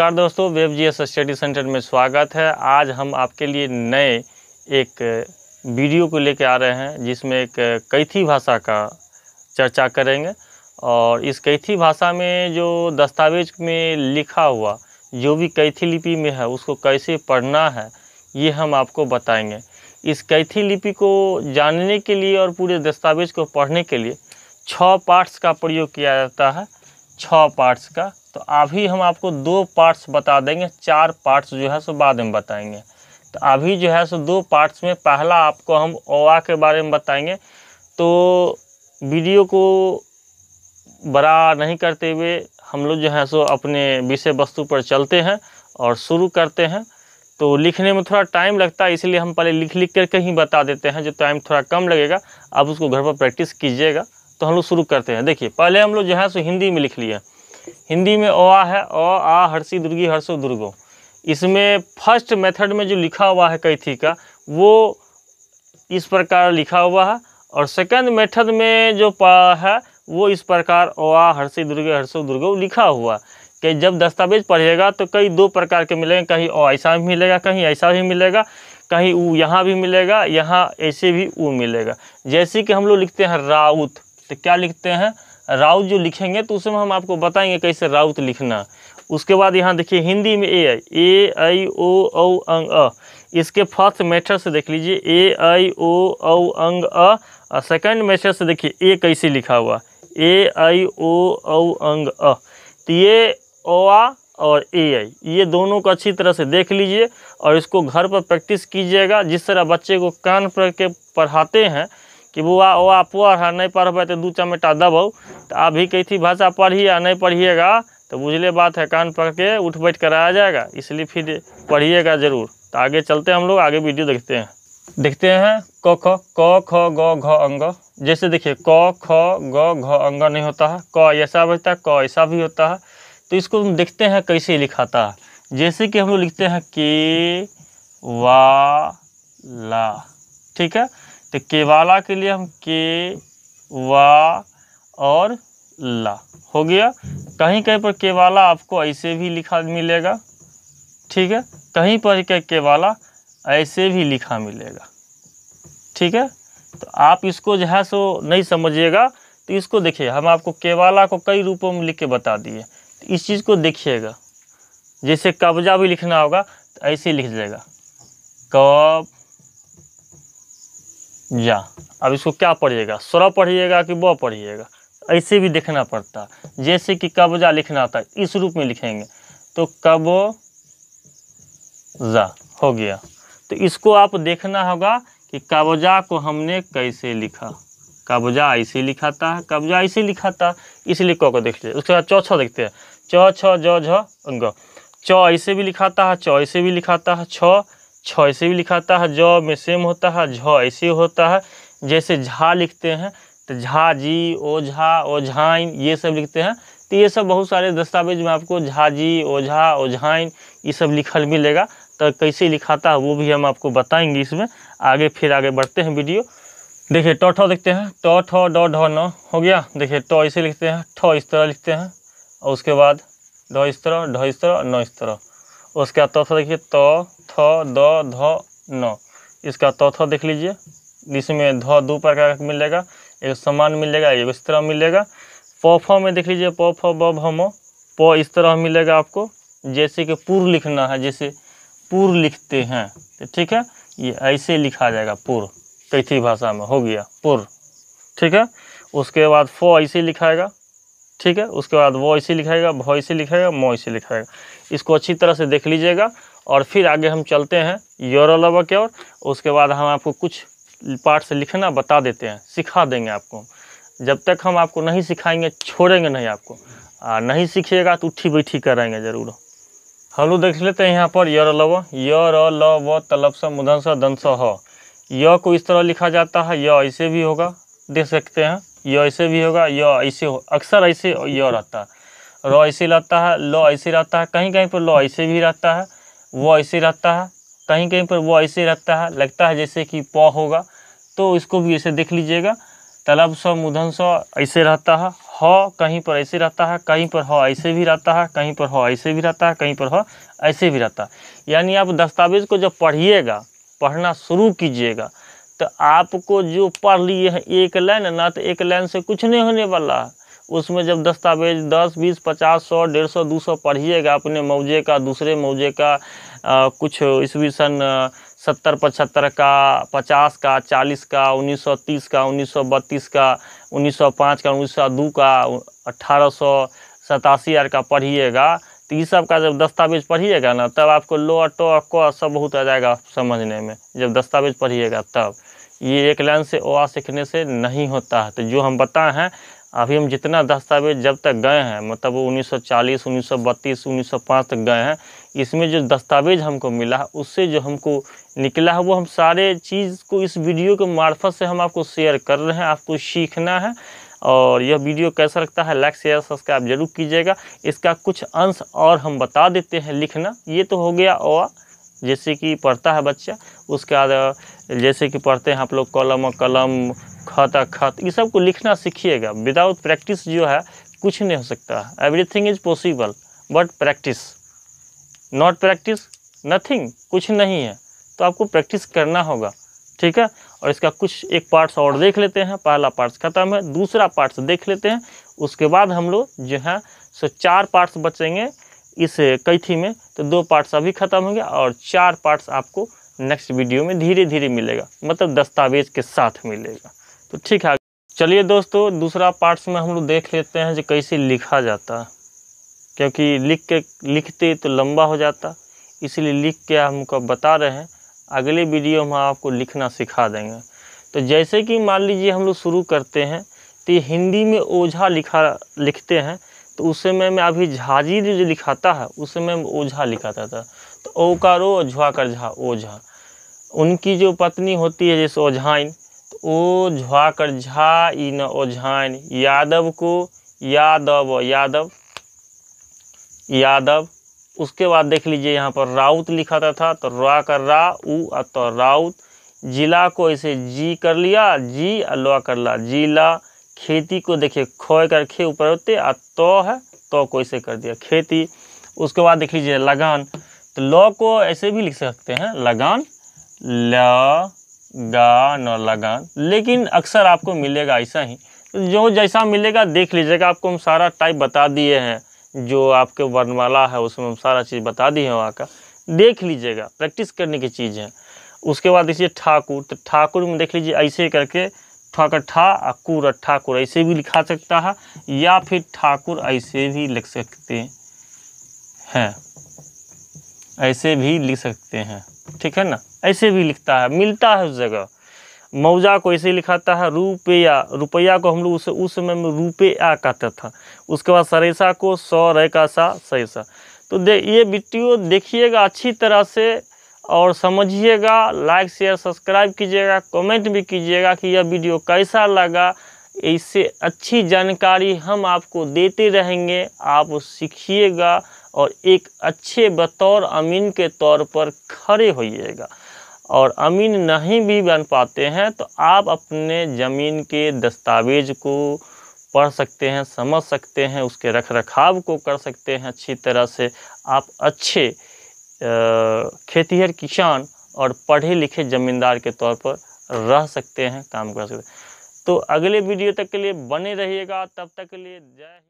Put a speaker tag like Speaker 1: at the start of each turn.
Speaker 1: नमस्कार दोस्तों वेब जी study centre में स्वागत है आज हम आपके लिए नए एक वीडियो को लेकर आ रहे हैं जिसमें एक कैथी भाषा का चर्चा करेंगे और इस कैथी भाषा में जो दस्तावेज में लिखा हुआ जो भी कैथी लिपि में है उसको कैसे पढ़ना है ये हम आपको बताएंगे इस कैथी लिपि को जानने के लिए और पूरे दस्तावेज को पढ़ने के लिए छः पार्ट्स का प्रयोग किया जाता है छः पार्ट्स का तो अभी हम आपको दो पार्ट्स बता देंगे चार पार्ट्स जो है सो बाद में बताएंगे तो अभी जो है सो दो पार्ट्स में पहला आपको हम ओवा के बारे में बताएंगे तो वीडियो को बड़ा नहीं करते हुए हम लोग जो है सो अपने विषय वस्तु पर चलते हैं और शुरू करते हैं तो लिखने में थोड़ा टाइम लगता है इसलिए हम पहले लिख लिख करके ही बता देते हैं जो टाइम थोड़ा कम लगेगा आप उसको घर पर प्रैक्टिस कीजिएगा तो हम लोग शुरू करते हैं देखिए पहले हम लोग जो है सो हिंदी में लिख लिए हिंदी में ओ आ है ओ आ हर्षी दुर्गी हर्षो दुर्गो इसमें फर्स्ट मेथड में जो लिखा हुआ है कैथी का वो इस प्रकार लिखा हुआ है और सेकंड मेथड में जो है वो इस प्रकार ओ आ हर्षी दुर्गे हर्षो दुर्गो लिखा हुआ कि जब दस्तावेज पढ़िएगा तो कई दो प्रकार के मिलेंगे कहीं ओ ऐसा भी मिलेगा कहीं ऐसा भी मिलेगा कहीं ऊ यहाँ भी मिलेगा यहाँ ऐसे भी ऊ मिलेगा जैसे कि हम लोग लिखते हैं राउत तो क्या लिखते हैं राउत जो लिखेंगे तो उसमें हम आपको बताएंगे कैसे राउत लिखना उसके बाद यहाँ देखिए हिंदी में ए आई ए आई ओ औ अंग अ इसके फर्स्ट मेथड से देख लीजिए ए आई ओ औ अंग अ सेकंड सेकेंड मेथड से देखिए ए कैसे लिखा हुआ ए आई ओ औ अंग अ तो ये ओ आ और ए आई ये दोनों को अच्छी तरह से देख लीजिए और इसको घर पर प्रैक्टिस कीजिएगा जिस तरह बच्चे को कान पर के पढ़ाते हैं कि बुआ ओ पुअर है नहीं पढ़ब तो दू चमेटा देबौ तो अभी कैथी भाषा पढ़िए आ नहीं पढ़िएगा तो बुझले बात है कान पकड़ के उठ बैठ कर आया जाएगा इसलिए फिर पढ़िएगा ज़रूर तो आगे चलते हम लोग आगे वीडियो देखते हैं देखते हैं क ख क ख ग घ अंग जैसे देखिए क ख ग घ अंग नहीं होता है क ऐसा बजता है क ऐसा भी होता है तो इसको हम देखते हैं कैसे लिखाता है जैसे कि हम लोग लिखते हैं के वा ला ठीक है तो केवाला के लिए हम के वा और ला हो गया कहीं कहीं पर केवाला आपको ऐसे भी लिखा मिलेगा ठीक है कहीं पर के केवाला ऐसे भी लिखा मिलेगा ठीक है तो आप इसको जो है सो नहीं समझिएगा तो इसको देखिए हम आपको केवाला को कई रूपों में लिख के बता दिए तो इस चीज़ को देखिएगा जैसे कब्जा भी लिखना होगा तो ऐसे लिख जाएगा कब जा अब इसको क्या पढ़िएगा स्वर पढ़िएगा कि व पढ़िएगा ऐसे भी देखना पड़ता जैसे कि कब्जा लिखना था इस रूप में लिखेंगे तो कब जा हो गया तो इसको आप देखना होगा कि कब्जा को हमने कैसे लिखा कब्जा ऐसे लिखा था कब्जा ऐसे लिखा था इसलिए क को देख लिया उसके बाद चौछ देखते हैं छ छ ज झ ऐसे भी लिखाता है छ ऐसे भी लिखाता है छ छ ऐसे भी लिखाता है ज में सेम होता है झ ऐसे होता है जैसे झा लिखते हैं तो झा जी ओ झा ओ झाइन ये सब लिखते हैं तो ये सब बहुत सारे दस्तावेज में आपको झा जी ओझा ओझाइन ये सब लिखल मिलेगा तो कैसे लिखाता है वो भी हम आपको बताएंगे इसमें आगे फिर आगे बढ़ते हैं वीडियो देखिए ट ठ देखते हैं ट ठ ड ढ न हो गया देखिए ट ऐसे लिखते हैं ठ इस तरह लिखते हैं और उसके बाद ढ इस तरह ढ इस तरह न इस तरह उसके बाद तो देखिए त द ध न इसका त थ देख लीजिए इसमें ध दो प्रकार का मिलेगा एक समान मिलेगा एक इस तरह मिलेगा प फ में देख लीजिए प फ ब भ म प इस तरह मिलेगा आपको जैसे कि पूर्व लिखना है जैसे पूर्व लिखते हैं तो ठीक है ये ऐसे लिखा जाएगा पूर्व कैथी भाषा में हो गया पूर्व ठीक है उसके बाद फ ऐसे लिखाएगा ठीक है उसके बाद वो ऐसे लिखाएगा भ ऐसे लिखाएगा मो ऐसे लिखाएगा इसको अच्छी तरह से देख लीजिएगा और फिर आगे हम चलते हैं योरोलवा की ओर उसके बाद हम आपको कुछ पार्ट से लिखना बता देते हैं सिखा देंगे आपको जब तक हम आपको नहीं सिखाएंगे छोड़ेंगे नहीं आपको आ, नहीं सीखिएगा तो उठी बैठी कराएंगे ज़रूर हलो देख लेते हैं यहाँ पर यर लव य ल व तलब स मुदन स दन स ह य को इस तरह लिखा जाता है य ऐसे भी होगा देख सकते हैं य ऐसे भी होगा य ऐसे हो अक्सर ऐसे य रहता है र ऐसे रहता है ल ऐसे रहता है कहीं कहीं पर ल ऐसे भी रहता है वो ऐसे रहता है कहीं कहीं पर वो ऐसे रहता है लगता है जैसे कि प होगा तो इसको भी ऐसे देख लीजिएगा तलब स मुधन स ऐसे रहता है ह कहीं पर ऐसे रहता है कहीं पर ह ऐसे भी रहता है कहीं पर ह ऐसे भी रहता है कहीं पर ह ऐसे भी रहता है यानी आप दस्तावेज़ को जब पढ़िएगा पढ़ना शुरू कीजिएगा तो आपको जो पढ़ लिए हैं एक लाइन ना तो एक लाइन से कुछ नहीं होने वाला है उसमें जब दस्तावेज दस बीस पचास सौ डेढ़ सौ दो सौ पढ़िएगा अपने मौजे का दूसरे मौजे का आ, कुछ ईस्वी सन सत्तर पचहत्तर का पचास का चालीस का उन्नीस सौ तीस का उन्नीस सौ बत्तीस का उन्नीस सौ पाँच का उन्नीस सौ दो का अट्ठारह सौ सतासी आर का पढ़िएगा तो ये सब का जब दस्तावेज पढ़िएगा ना तब आपको लोअर टो क सब बहुत आ जाएगा समझने में जब दस्तावेज पढ़िएगा तब ये एक लाइन से ओ आ सीखने से नहीं होता है तो जो हम बताए हैं अभी हम जितना दस्तावेज जब तक गए हैं मतलब वो 1940, 1932, 1905 तक गए हैं इसमें जो दस्तावेज हमको मिला उससे जो हमको निकला है वो हम सारे चीज़ को इस वीडियो के मार्फत से हम आपको शेयर कर रहे हैं आपको सीखना है और यह वीडियो कैसा लगता है लाइक शेयर सब्सक्राइब जरूर कीजिएगा इसका कुछ अंश और हम बता देते हैं लिखना ये तो हो गया और जैसे कि पढ़ता है बच्चा उसके बाद जैसे कि पढ़ते हैं आप लोग कलम कलम खाता खत ये सब को लिखना सीखिएगा विदाउट प्रैक्टिस जो है कुछ नहीं हो सकता है everything is possible but practice not practice nothing कुछ नहीं है तो आपको प्रैक्टिस करना होगा ठीक है और इसका कुछ एक पार्ट्स और देख लेते हैं पहला पार्ट्स खत्म है दूसरा पार्ट्स देख लेते हैं उसके बाद हम लोग जो है सो चार पार्ट्स बचेंगे इस कैथी में तो दो पार्ट्स अभी ख़त्म होंगे और चार पार्ट्स आपको नेक्स्ट वीडियो में धीरे धीरे मिलेगा मतलब दस्तावेज़ के साथ मिलेगा तो ठीक है चलिए दोस्तों दूसरा पार्ट्स में हम लोग देख लेते हैं जो कैसे लिखा जाता है क्योंकि लिख के लिखते तो लंबा हो जाता इसलिए लिख के हमको बता रहे हैं अगले वीडियो में आपको लिखना सिखा देंगे तो जैसे कि मान लीजिए हम लोग शुरू करते हैं तो ये हिंदी में ओझा लिखा लिखते हैं तो उस समय में अभी झाजी जो लिखाता है उस समय में ओझा लिखाता था तो ओ का रो झुआ कर झा ओझा उनकी जो पत्नी होती है जैसे ओझाइन ओ झाकर कर झा इन न झान यादव को यादव यादव यादव उसके बाद देख लीजिए यहाँ पर राउत लिखा था, था तो रा कर रा उ तो राउत जिला को इसे जी कर लिया जी अल्वा कर ला जिला खेती को देखिए खोए कर खे ऊपर होते आ तो है तो को इसे कर दिया खेती उसके बाद देख लीजिए लगान तो लॉ को ऐसे भी लिख सकते हैं लगान ल गा न लगान लेकिन अक्सर आपको मिलेगा ऐसा ही जो जैसा मिलेगा देख लीजिएगा आपको हम सारा टाइप बता दिए हैं जो आपके वर्णमाला है उसमें हम सारा चीज़ बता दिए हैं वहाँ का देख लीजिएगा प्रैक्टिस करने की चीज़ है उसके बाद देखिए ठाकुर तो ठाकुर में देख लीजिए ऐसे करके ठक ठा कुर ठाकुर ऐसे भी लिखा सकता है या फिर ठाकुर ऐसे भी लिख सकते हैं ऐसे भी लिख सकते हैं ठीक है ना ऐसे भी लिखता है मिलता है उस जगह मौजा को ऐसे लिखाता है रुपया रुपया को हम लोग उस उस समय में आ कहता था उसके बाद सरेसा को सौ रेका सा सरेसा तो दे ये वीडियो देखिएगा अच्छी तरह से और समझिएगा लाइक शेयर सब्सक्राइब कीजिएगा कमेंट भी कीजिएगा कि यह वीडियो कैसा लगा इससे अच्छी जानकारी हम आपको देते रहेंगे आप सीखिएगा और एक अच्छे बतौर अमीन के तौर पर खड़े होइएगा और अमीन नहीं भी बन पाते हैं तो आप अपने ज़मीन के दस्तावेज़ को पढ़ सकते हैं समझ सकते हैं उसके रख रखाव को कर सकते हैं अच्छी तरह से आप अच्छे खेतीहर किसान और पढ़े लिखे ज़मींदार के तौर पर रह सकते हैं काम कर सकते हैं तो अगले वीडियो तक के लिए बने रहिएगा तब तक के लिए जय